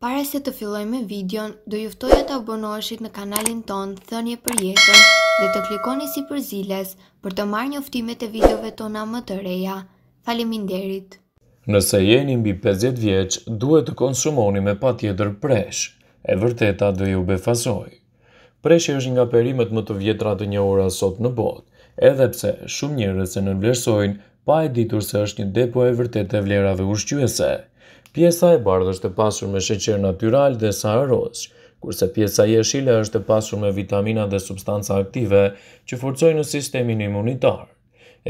Pare se të filloj me videon, do juftoj e të abonoshit në kanalin ton, thënje për jetën dhe të klikoni si për ziles për të marrë një uftimet e videove tona më të reja. Falimin derit! Nëse jeni mbi 50 vjeq, duhet të konsumoni me pa tjetër presh, e vërteta dhe ju befasoj. Presh e është nga perimet më të vjetra të një ura sot në bot, pse shumë njëre se në pa e ditur se është një depo e e vlerave ushqyese pjesa e bardhë është e pasur me sheqer natyral dhe saharoz, kurse pjesa e jeshile është e pasur me vitamina dhe substanca aktive që forcojnë në sistemin imunitar.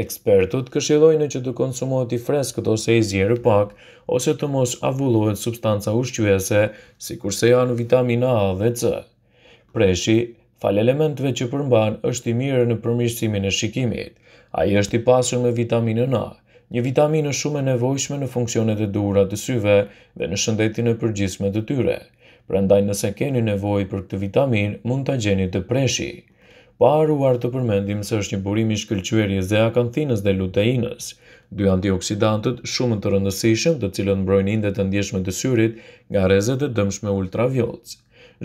Ekspertët këshillojnë që të konsumohet i freskët ose i zjerë pak, ose të mos avullohet substanca ushqyese, si kurse janë vitamina A dhe C. Preshi, fal elementve që përmban, është i mirë në përmirësimin e shikimit. A i është i pasur me vitaminën A, një vitamin është shumë e nevojshme në funksionet e duhura të syve dhe në shëndetin e përgjithshëm të tyre. Prandaj nëse keni nevojë për këtë vitamin, mund ta gjeni të preshi. Pa haruar të përmendim se është një burim i shkëlqyerjes dhe akantinës dhe luteinës, dy antioksidantët shumë të rëndësishëm të cilët mbrojnë indet e ndjeshme të syrit nga rrezet e dëmshme ultravjollcë.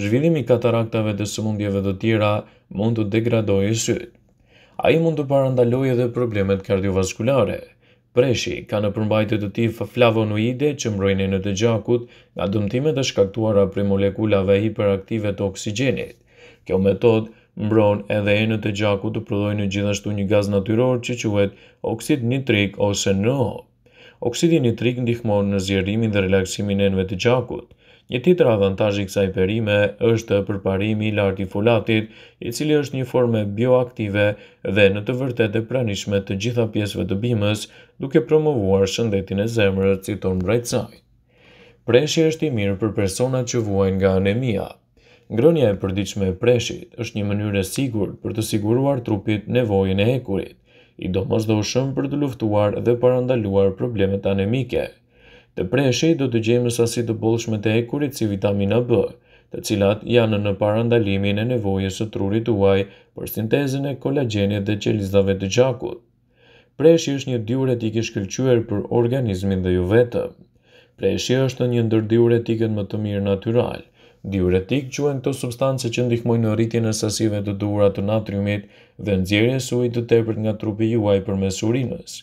Zhvillimi i kataraktave dhe sëmundjeve të tjera mund të degradojë syt. Ai mund të parandalojë edhe problemet kardiovaskulare. Preshi ka në përmbajtë të tij flavonoide që mbrojnë në të gjakut nga dëmtimet e shkaktuara prej molekulave hiperaktive të oksigjenit. Kjo metodë mbron edhe në të gjakut të prodhojnë gjithashtu një gaz natyror që quhet oksid nitrik ose NO. Oksidi nitrik ndihmon në zjerimin dhe relaksimin e enëve të gjakut. Një tjetër avantazh i kësaj perime është përparimi i lartë i folatit, i cili është një formë bioaktive dhe në të vërtetë e pranishme të gjitha pjesëve të bimës, duke promovuar shëndetin e zemrës, citon Brightside. Preshi është i mirë për personat që vuajnë nga anemia. Ngrënia e përditshme e preshit është një mënyrë e sigurt për të siguruar trupit nevojën e hekurit, i domosdoshëm për të luftuar dhe parandaluar problemet anemike. Të preshej do të gjejmë sasi të bollshme të ekurit si vitamina B, të cilat janë në parandalimin e nevojës së trurit tuaj për sintezën e kolagjenit dhe qelizave të gjakut. Preshi është një diuretik i shkëlqyer për organizmin dhe ju vetë. Preshi është një ndër diuretikët më të mirë natyral. Diuretik quen të substance që ndihmojnë në rritjen e sasive të duhura të natriumit dhe nxjerrjes e ujit të tepërt nga trupi juaj përmes urinës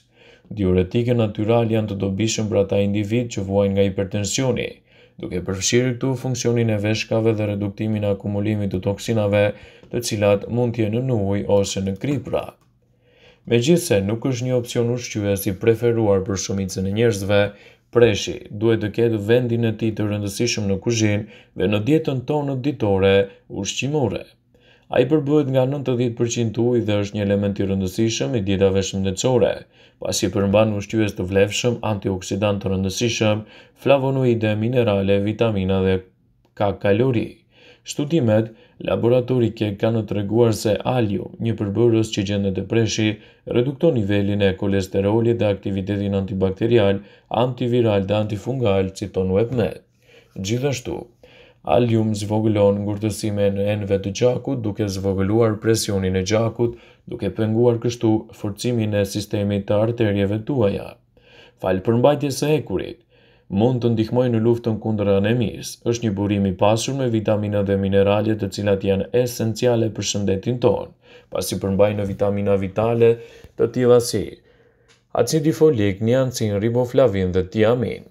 diuretike natyral janë të dobishëm për ata individ që vuajnë nga hipertensioni, duke përfshirë këtu funksionin e veshkave dhe reduktimin e akumulimit të toksinave, të cilat mund tje në nuhuj ose në kripra. Me gjithse, nuk është një opcion ushqyve si preferuar për shumicën e njerëzve, preshi duhet të ketë vendin e ti të rëndësishëm në kuzhin dhe në dietën tonë ditore ushqimore a i përbëhet nga 90% ujë dhe është një element i rëndësishëm i dietave shëndetësore, pas i përmban ushqyës të vlefshëm, antioksidant të rëndësishëm, flavonoide, minerale, vitamina dhe ka kalori. Shtutimet laboratorike kanë të reguar se alju, një përbërës që gjende të preshi, redukto nivelin e kolesterolit dhe aktivitetin antibakterial, antiviral dhe antifungal, citon webmed. Gjithashtu, Alium zvogëlon ngurtësime në enve të gjakut duke zvogëluar presionin e gjakut, duke penguar kështu forcimin e sistemit të arterjeve tuaja. Fal përmbajtjes së ekurit, mund të ndihmoj në luftën kundër anemis, është një burimi pasur me vitamina dhe mineralje të cilat janë esenciale për shëndetin tonë, pasi përmbaj në vitamina vitale të tila si, acidi folik, niancin, riboflavin dhe tiamin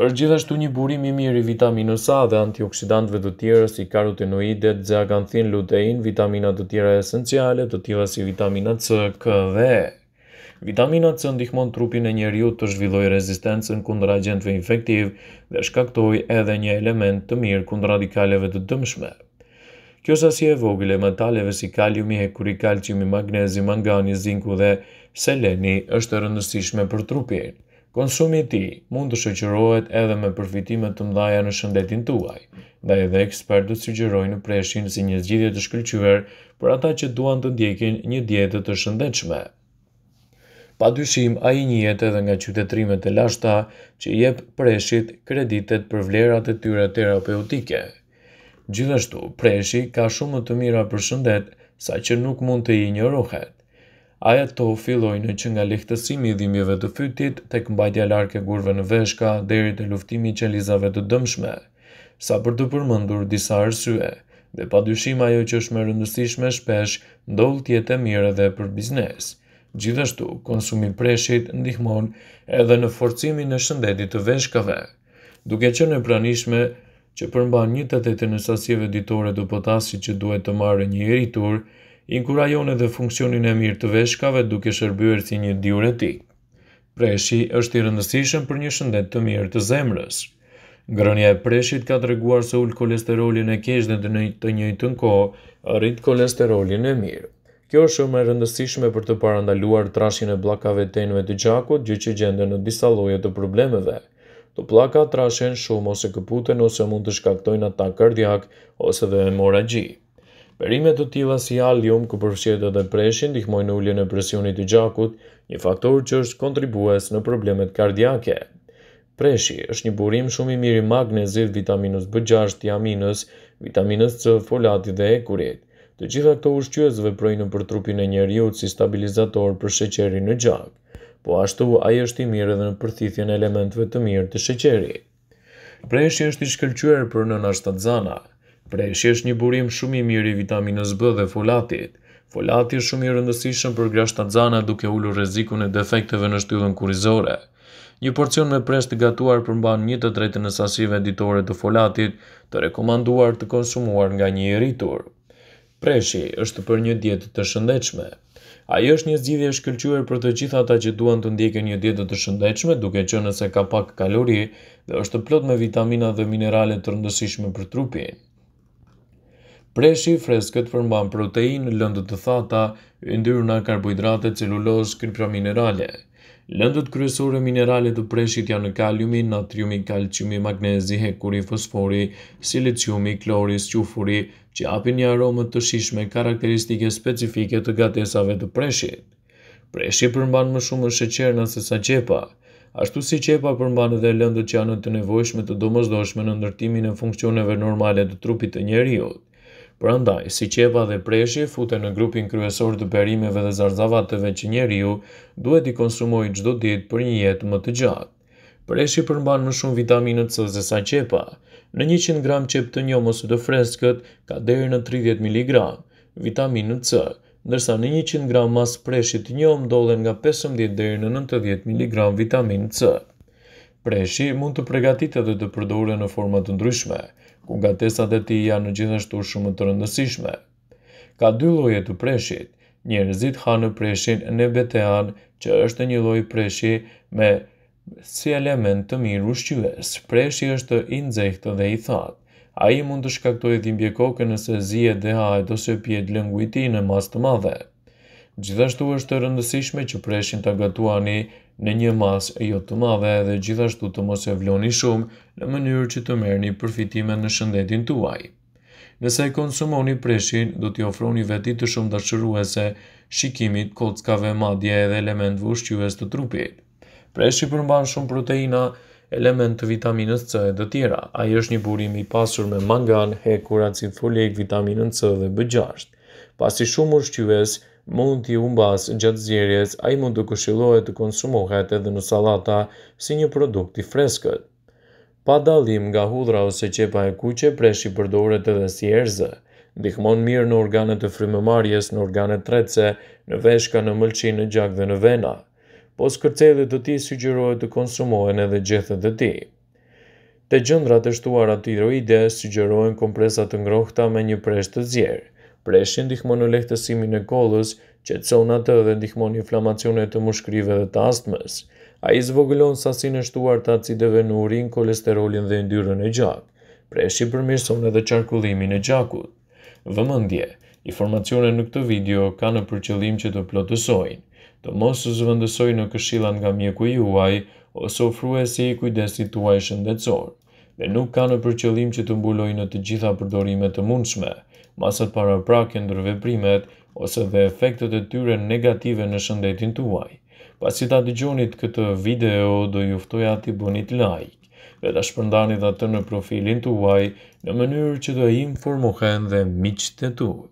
është gjithashtu një burim i mirë i vitaminës A dhe antioksidantëve të tjera si karotenoidet, zeaxanthin, lutein, vitamina të tjera esenciale, të tjera si vitamina C, K dhe E. Vitamina C ndihmon trupin e njeriu të zhvillojë rezistencën kundër agjentëve infektiv dhe shkaktoi edhe një element të mirë kundër radikaleve të dëmshme. Kjo sasi e vogël e metaleve si kaliumi, hekuri, kalciumi, magnezi, mangani, zinku dhe seleni është e rëndësishme për trupin. Konsumi i tij mund të shoqërohet edhe me përfitime të mëdha në shëndetin tuaj. Ndaj edhe ekspertët sugjerojnë preshin si një zgjidhje të shkëlqyer për ata që duan të ndjekin një dietë të shëndetshme. Pa dyshim, a i njët edhe nga qytetrimet e lashta që jep preshit kreditet për vlerat e tyre terapeutike. Gjithashtu, preshi ka shumë të mira për shëndet sa që nuk mund të i njërohet. Aja të filloj në që nga lehtësimi i dhimjeve të fytit, tek mbajtja larke gurve në veshka, deri e luftimi që lizave të dëmshme, sa për të përmëndur disa arsye, dhe pa dyshima ajo që është me rëndësishme shpesh, ndoll tjetë e mire dhe për biznes. Gjithashtu, konsumi preshit ndihmon edhe në forcimin e shëndetit të veshkave. Duke që në pranishme, që përmban një të tete në sasjeve ditore të potasi që duhet të marë një eritur, inkurajon edhe funksionin e mirë të veshkave duke shërbyer si një diuretik. Preshi është i rëndësishëm për një shëndet të mirë të zemrës. Ngrënia e preshit ka treguar se ul kolesterolin e keq dhe të njëjtën kohë rrit kolesterolin e mirë. Kjo është shumë e rëndësishme për të parandaluar trashin e blakave të enëve të gjakut, gjë që gjende në disa lloje të problemeve. Të plaka trashen shumë ose këputen ose mund të shkaktojnë atak kardiak ose dhe Perimet të tila si alium ku përfshjetë dhe preshin, dihmojnë në ullin e presionit të gjakut, një faktor që është kontribues në problemet kardiake. Preshi është një burim shumë i mirë i magnezit, vitaminës B6, tiaminës, vitaminës C, folati dhe ekurit. Të gjitha këto ushqyëzve projnë për trupin e jutë si stabilizator për sheqeri në gjak, po ashtu a i është i mirë edhe në përthithjen elementve të mirë të sheqeri. Preshi është i shkëllqyër për në nashtat Preshi është një burim shumë i mirë i vitaminës B dhe folatit. Folati është shumë i rëndësishëm për grashtat zana duke ullu reziku në defekteve në shtyllën kurizore. Një porcion me presh të gatuar përmban një të drejtën e sasive editore të folatit të rekomanduar të konsumuar nga një i rritur. Preshi është për një dietë të shëndechme. Ajo është një zgjidhje e shkëlqyer për të gjithë ata që duan të ndjekin një dietë të shëndetshme, duke qenë se ka pak kalori dhe është plot me vitamina dhe minerale të rëndësishme për trupin. Preshi freskët përmban protein, lëndët të thata, yndyrna, karbohidrate, celuloz, kripra minerale. Lëndët kryesore minerale të preshit janë kaliumi, natriumi, kalciumi, magnezi, hekuri, fosfori, siliciumi, klori, squfuri, që apin një aromët të shishme karakteristike specifike të gatesave të preshit. Preshi përmban më shumë sheqer nëse sa qepa. Ashtu si qepa përmban edhe lëndët që janë të nevojshme të domosdoshme në ndërtimin e funksioneve normale të trupit të njeriut. Prandaj, si qepa dhe preshi, fute në grupin kryesor të perimeve dhe zarzavateve që njeriu duhet i konsumoj gjdo dit për një jetë më të gjatë. Preshi përmban më shumë vitaminët së dhe sa qepa. Në 100 gram qep të njom ose të freskët, ka deri në 30 mg vitaminët së, ndërsa në 100 gram mas preshi të njomë dole nga 15 deri në 90 mg vitaminë së. Preshi mund të pregatit edhe të përdore në format të ndryshme ku gatesat e ti janë në gjithashtu shumë të rëndësishme. Ka dy loje të preshit, njerëzit ha në preshin në betean që është një loj preshi me si element të mirë ushqyës. Preshi është i nëzhehtë dhe i thatë. A i mund të shkaktoj dhimbje kokën nëse zije dhe hajt ose pjetë lëngu i ti në mas të madhe. Gjithashtu është të rëndësishme që preshin të gatuani në një mas e jo të madhe dhe gjithashtu të mos e vloni shumë në mënyrë që të merë një përfitime në shëndetin tuaj. Nëse konsumoni preshin, do t'i ofroni veti të shumë dashëruese, shikimit, kockave, madje edhe element vushqyves të trupit. Preshi përmban shumë proteina, element të vitaminës C e dhe tjera. Ai është një burim i pasur me mangan, hekur, acid folik, vitaminën C dhe B6. Pasi shumë ushqyes, mund t'i umbas gjatë zjerjes, a i mund të këshilohet të konsumohet edhe në salata si një produkt i freskët. Pa dalim nga hudra ose qepa e kuqe, preshi përdoret edhe si erzë. ndihmon mirë në organet të frimëmarjes, në organet trece, në veshka, në mëlqin, në gjak dhe në vena. Po skërcelit të ti sugjerohet të konsumohen edhe gjethet dhe ti. Te gjëndrat e shtuara tiroide sugjerohen kompresat të ngrohta me një presht të zjerë preshin dihmon në lehtësimin e kolës, që cona të dhe ndihmon inflamacionet të mushkrive dhe të astmës. A i zvogëllon sasin e shtuar të acideve në urin, kolesterolin dhe ndyrën e gjak. Preshi përmirëson edhe qarkullimin e gjakut. Vëmëndje, informacione në këtë video ka në përqëllim që të plotësojnë. Të mos së zvëndësojnë në këshilan nga mjeku juaj, ose e si i kujdesit tuaj shëndetsor. Dhe nuk ka në përqëllim që të mbulojnë të gjitha përdorimet të mundshme masat para prake ndër veprimet ose dhe efektet e tyre negative në shëndetin të uaj. Pas i ta të gjonit këtë video, do juftoj ati bunit like dhe të shpërndani dhe të në profilin të uaj në mënyrë që do informohen dhe miqtë të tut.